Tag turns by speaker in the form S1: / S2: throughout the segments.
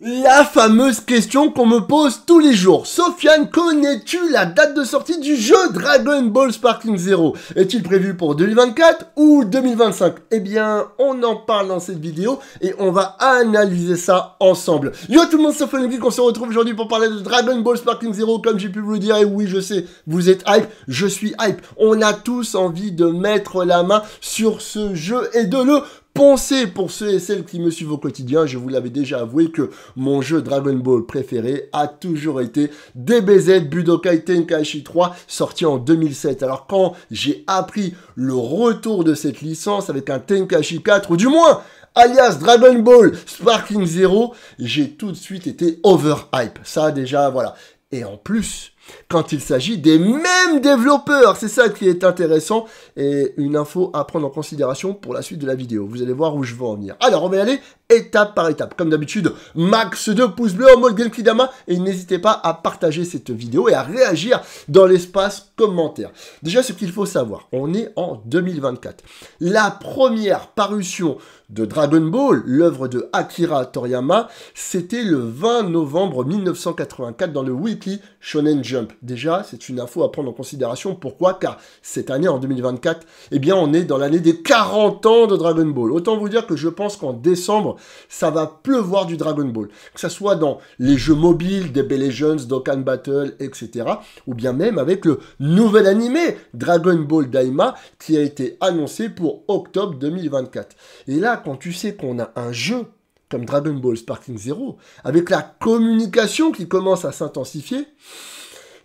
S1: La fameuse question qu'on me pose tous les jours. Sofiane, connais-tu la date de sortie du jeu Dragon Ball Sparking Zero Est-il prévu pour 2024 ou 2025 Eh bien, on en parle dans cette vidéo et on va analyser ça ensemble. Yo tout le monde, c'est Geek, on se retrouve aujourd'hui pour parler de Dragon Ball Sparking Zero, comme j'ai pu vous le dire. Et oui, je sais, vous êtes hype, je suis hype. On a tous envie de mettre la main sur ce jeu et de le Pensez pour ceux et celles qui me suivent au quotidien, je vous l'avais déjà avoué que mon jeu Dragon Ball préféré a toujours été DBZ Budokai Tenkaichi 3 sorti en 2007. Alors quand j'ai appris le retour de cette licence avec un Tenkaichi 4, ou du moins alias Dragon Ball Sparking Zero, j'ai tout de suite été overhype. Ça déjà, voilà. Et en plus, quand il s'agit des mêmes développeurs. C'est ça qui est intéressant et une info à prendre en considération pour la suite de la vidéo. Vous allez voir où je veux en venir. Alors, on va y aller étape par étape. Comme d'habitude, max de pouces bleus en mode Game Kidama et n'hésitez pas à partager cette vidéo et à réagir dans l'espace commentaire. Déjà, ce qu'il faut savoir, on est en 2024. La première parution de Dragon Ball, l'œuvre de Akira Toriyama, c'était le 20 novembre 1984 dans le Weekly Shonen Jump. Déjà, c'est une info à prendre en considération. Pourquoi Car cette année, en 2024, eh bien, on est dans l'année des 40 ans de Dragon Ball. Autant vous dire que je pense qu'en décembre, ça va pleuvoir du Dragon Ball. Que ce soit dans les jeux mobiles, des Legends, Dokkan Battle, etc. Ou bien même avec le nouvel animé Dragon Ball Daima qui a été annoncé pour octobre 2024. Et là, quand tu sais qu'on a un jeu comme Dragon Ball Sparking Zero, avec la communication qui commence à s'intensifier,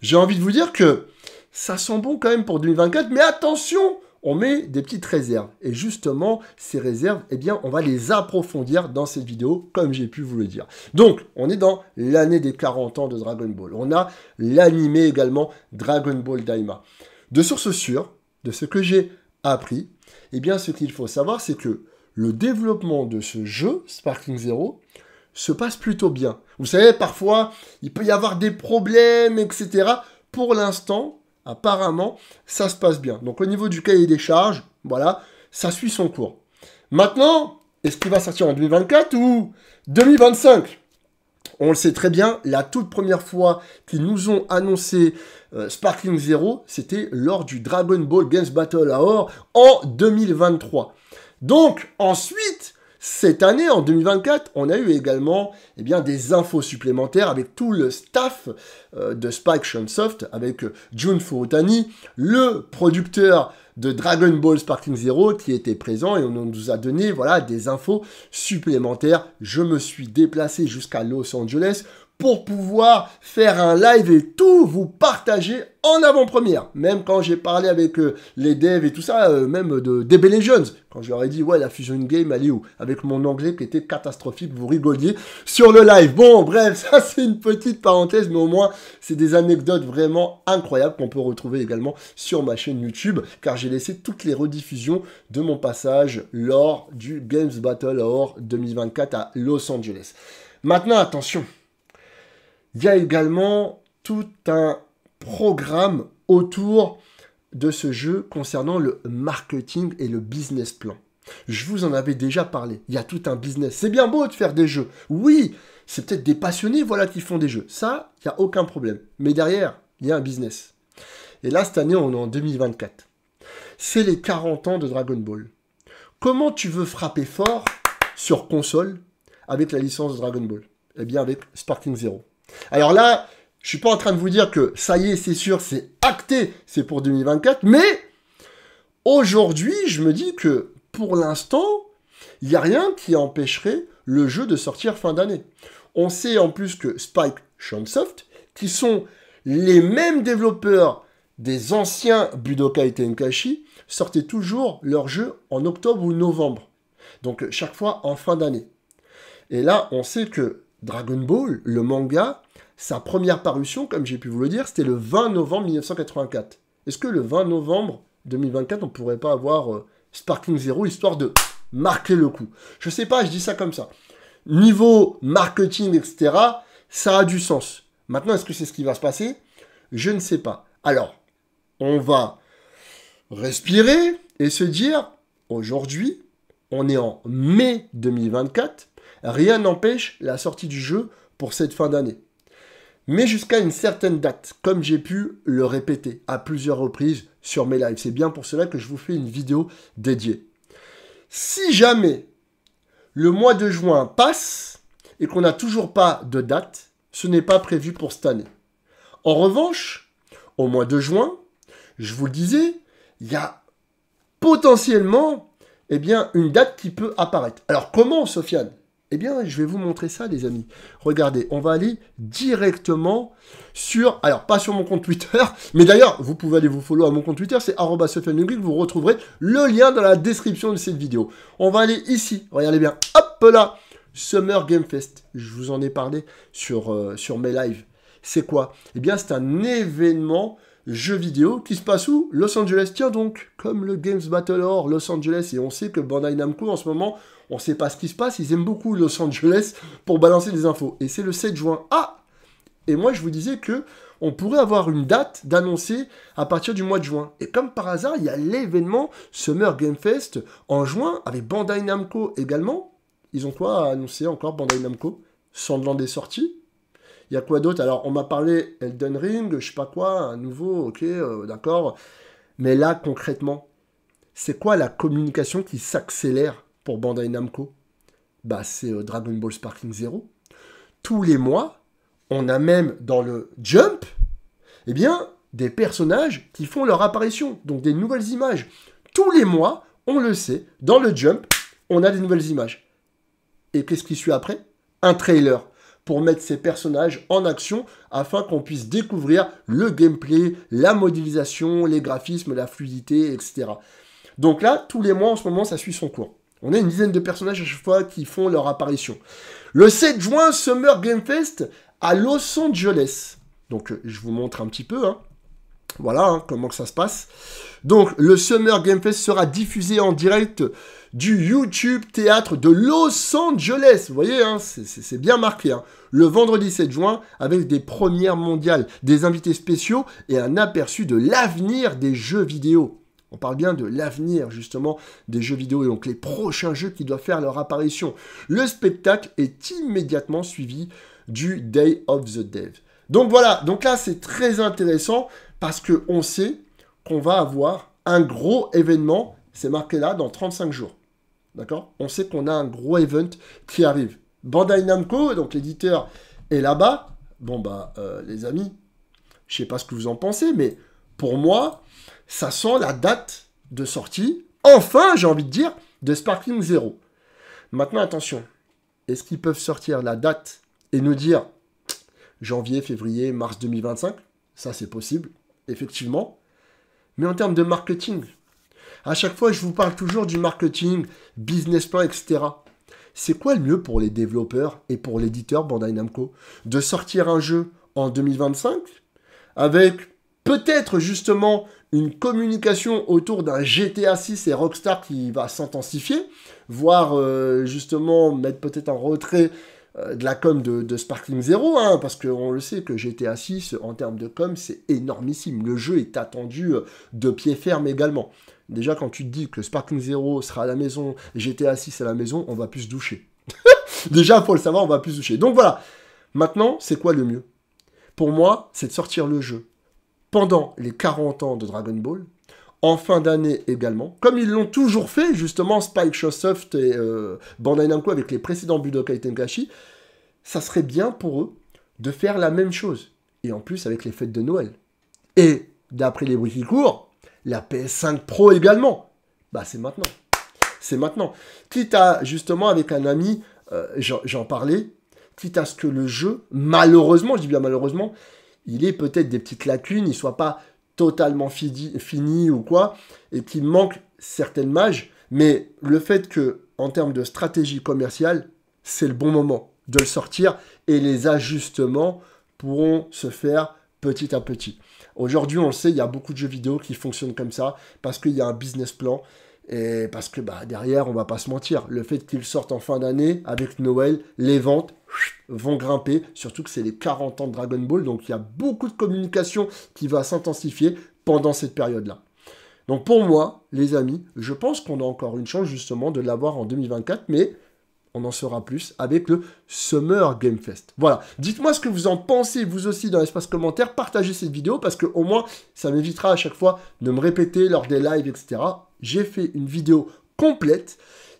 S1: j'ai envie de vous dire que ça sent bon quand même pour 2024, mais attention, on met des petites réserves. Et justement, ces réserves, eh bien, on va les approfondir dans cette vidéo, comme j'ai pu vous le dire. Donc, on est dans l'année des 40 ans de Dragon Ball. On a l'animé également Dragon Ball Daima. De source sûre, de ce que j'ai appris, eh bien, ce qu'il faut savoir, c'est que le développement de ce jeu, Sparking Zero, se passe plutôt bien. Vous savez, parfois, il peut y avoir des problèmes, etc. Pour l'instant, apparemment, ça se passe bien. Donc, au niveau du cahier des charges, voilà, ça suit son cours. Maintenant, est-ce qu'il va sortir en 2024 ou 2025 on le sait très bien, la toute première fois qu'ils nous ont annoncé euh, Sparkling Zero, c'était lors du Dragon Ball Games Battle à Or en 2023. Donc ensuite, cette année, en 2024, on a eu également eh bien, des infos supplémentaires avec tout le staff euh, de Spike Chunsoft, avec euh, Jun Furutani, le producteur de Dragon Ball Sparking Zero qui était présent et on nous a donné voilà, des infos supplémentaires. Je me suis déplacé jusqu'à Los Angeles pour pouvoir faire un live et tout vous partager en avant-première. Même quand j'ai parlé avec euh, les devs et tout ça, euh, même de DB Legends, quand je leur ai dit, ouais, la Fusion Game, elle est où Avec mon anglais qui était catastrophique, vous rigoliez, sur le live. Bon, bref, ça c'est une petite parenthèse, mais au moins, c'est des anecdotes vraiment incroyables qu'on peut retrouver également sur ma chaîne YouTube, car j'ai laissé toutes les rediffusions de mon passage lors du Games Battle Hour 2024 à Los Angeles. Maintenant, attention, il y a également tout un programme autour de ce jeu concernant le marketing et le business plan. Je vous en avais déjà parlé. Il y a tout un business. C'est bien beau de faire des jeux. Oui, c'est peut-être des passionnés voilà qui font des jeux. Ça, il n'y a aucun problème. Mais derrière, il y a un business. Et là, cette année, on est en 2024. C'est les 40 ans de Dragon Ball. Comment tu veux frapper fort sur console avec la licence Dragon Ball Eh bien, avec Sparking Zero. Alors là, je suis pas en train de vous dire que ça y est, c'est sûr, c'est acté, c'est pour 2024, mais aujourd'hui, je me dis que pour l'instant, il n'y a rien qui empêcherait le jeu de sortir fin d'année. On sait en plus que Spike Shunsoft, qui sont les mêmes développeurs des anciens Budokai Tenkashi, sortaient toujours leur jeu en octobre ou novembre. Donc chaque fois en fin d'année. Et là, on sait que Dragon Ball, le manga, sa première parution, comme j'ai pu vous le dire, c'était le 20 novembre 1984. Est-ce que le 20 novembre 2024, on pourrait pas avoir euh, Sparking Zero, histoire de marquer le coup Je sais pas, je dis ça comme ça. Niveau marketing, etc., ça a du sens. Maintenant, est-ce que c'est ce qui va se passer Je ne sais pas. Alors, on va respirer et se dire, aujourd'hui, on est en mai 2024, rien n'empêche la sortie du jeu pour cette fin d'année. Mais jusqu'à une certaine date, comme j'ai pu le répéter à plusieurs reprises sur mes lives. C'est bien pour cela que je vous fais une vidéo dédiée. Si jamais le mois de juin passe et qu'on n'a toujours pas de date, ce n'est pas prévu pour cette année. En revanche, au mois de juin, je vous le disais, il y a potentiellement eh bien, une date qui peut apparaître. Alors comment, Sofiane eh bien, je vais vous montrer ça, les amis. Regardez, on va aller directement sur... Alors, pas sur mon compte Twitter, mais d'ailleurs, vous pouvez aller vous follow à mon compte Twitter, c'est Vous retrouverez le lien dans la description de cette vidéo. On va aller ici. Regardez bien. Hop là Summer Game Fest. Je vous en ai parlé sur, euh, sur mes lives. C'est quoi Eh bien, c'est un événement jeu vidéo qui se passe où Los Angeles. Tiens donc, comme le Games Battle Or Los Angeles, et on sait que Bandai Namco en ce moment on ne sait pas ce qui se passe, ils aiment beaucoup Los Angeles pour balancer des infos. Et c'est le 7 juin. Ah Et moi, je vous disais que on pourrait avoir une date d'annoncer à partir du mois de juin. Et comme par hasard, il y a l'événement Summer Game Fest en juin avec Bandai Namco également. Ils ont quoi à annoncer encore Bandai Namco Sandland est sorti. Il y a quoi d'autre Alors, on m'a parlé Elden Ring, je sais pas quoi, un nouveau, ok, euh, d'accord. Mais là, concrètement, c'est quoi la communication qui s'accélère pour Bandai Namco bah, C'est euh, Dragon Ball Sparking Zero. Tous les mois, on a même dans le Jump, eh bien, des personnages qui font leur apparition, donc des nouvelles images. Tous les mois, on le sait, dans le Jump, on a des nouvelles images. Et qu'est-ce qui suit après Un trailer pour mettre ces personnages en action afin qu'on puisse découvrir le gameplay, la modélisation, les graphismes, la fluidité, etc. Donc là, tous les mois en ce moment, ça suit son cours. On a une dizaine de personnages à chaque fois qui font leur apparition. Le 7 juin, Summer Game Fest à Los Angeles. Donc, euh, je vous montre un petit peu. Hein. Voilà hein, comment que ça se passe. Donc, le Summer Game Fest sera diffusé en direct du YouTube Théâtre de Los Angeles. Vous voyez, hein, c'est bien marqué. Hein. Le vendredi 7 juin, avec des premières mondiales, des invités spéciaux et un aperçu de l'avenir des jeux vidéo. On parle bien de l'avenir justement des jeux vidéo et donc les prochains jeux qui doivent faire leur apparition. Le spectacle est immédiatement suivi du Day of the Dev. Donc voilà, donc là c'est très intéressant parce qu'on sait qu'on va avoir un gros événement, c'est marqué là, dans 35 jours. D'accord On sait qu'on a un gros event qui arrive. Bandai Namco, donc l'éditeur, est là-bas. Bon bah euh, les amis, je ne sais pas ce que vous en pensez, mais pour moi, ça sent la date de sortie, enfin j'ai envie de dire, de Sparkling Zero. Maintenant attention, est-ce qu'ils peuvent sortir la date et nous dire janvier, février, mars 2025 Ça c'est possible, effectivement. Mais en termes de marketing, à chaque fois je vous parle toujours du marketing, business plan, etc. C'est quoi le mieux pour les développeurs et pour l'éditeur Bandai Namco De sortir un jeu en 2025 avec peut-être justement une communication autour d'un GTA 6 et Rockstar qui va s'intensifier, voire euh, justement mettre peut-être en retrait euh, de la com de, Sparkling Zero, hein, parce qu'on le sait que GTA 6, en termes de com, c'est énormissime. Le jeu est attendu euh, de pied ferme également. Déjà, quand tu te dis que Sparkling Zero sera à la maison, GTA 6 à la maison, on va plus se doucher. Déjà, faut le savoir, on va plus se doucher. Donc voilà. Maintenant, c'est quoi le mieux Pour moi, c'est de sortir le jeu pendant les 40 ans de Dragon Ball, en fin d'année également, comme ils l'ont toujours fait, justement, Spike Showsoft et euh, Bandai Namco avec les précédents Budokai Tenkashi, ça serait bien pour eux de faire la même chose. Et en plus avec les fêtes de Noël. Et, d'après les bruits qui courent, la PS5 Pro également. Bah c'est maintenant. C'est maintenant. Quitte à, justement, avec un ami, euh, j'en parlais, quitte à ce que le jeu, malheureusement, je dis bien malheureusement, il est peut-être des petites lacunes, il ne soit pas totalement fini ou quoi, et qu'il manque certaines mages. Mais le fait que, en termes de stratégie commerciale, c'est le bon moment de le sortir et les ajustements pourront se faire petit à petit. Aujourd'hui, on le sait, il y a beaucoup de jeux vidéo qui fonctionnent comme ça parce qu'il y a un business plan et parce que bah, derrière, on va pas se mentir, le fait qu'ils sortent en fin d'année avec Noël, les ventes vont grimper, surtout que c'est les 40 ans de Dragon Ball, donc il y a beaucoup de communication qui va s'intensifier pendant cette période-là. Donc pour moi, les amis, je pense qu'on a encore une chance justement de l'avoir en 2024, mais on en saura plus avec le Summer Game Fest. Voilà, dites-moi ce que vous en pensez vous aussi dans l'espace commentaire, partagez cette vidéo parce que au moins ça m'évitera à chaque fois de me répéter lors des lives, etc j'ai fait une vidéo complète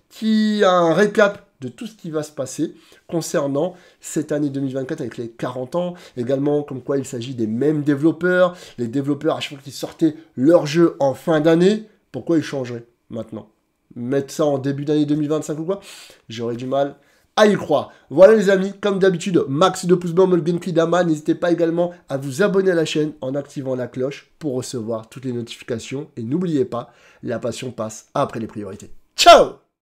S1: qui a un récap de tout ce qui va se passer concernant cette année 2024 avec les 40 ans. Également, comme quoi il s'agit des mêmes développeurs, les développeurs à chaque fois qu'ils sortaient leur jeu en fin d'année, pourquoi ils changeraient maintenant Mettre ça en début d'année 2025 ou quoi J'aurais du mal à y croire. Voilà les amis, comme d'habitude, max de pouces bleus, Dama. N'hésitez pas également à vous abonner à la chaîne en activant la cloche pour recevoir toutes les notifications. Et n'oubliez pas, la passion passe après les priorités. Ciao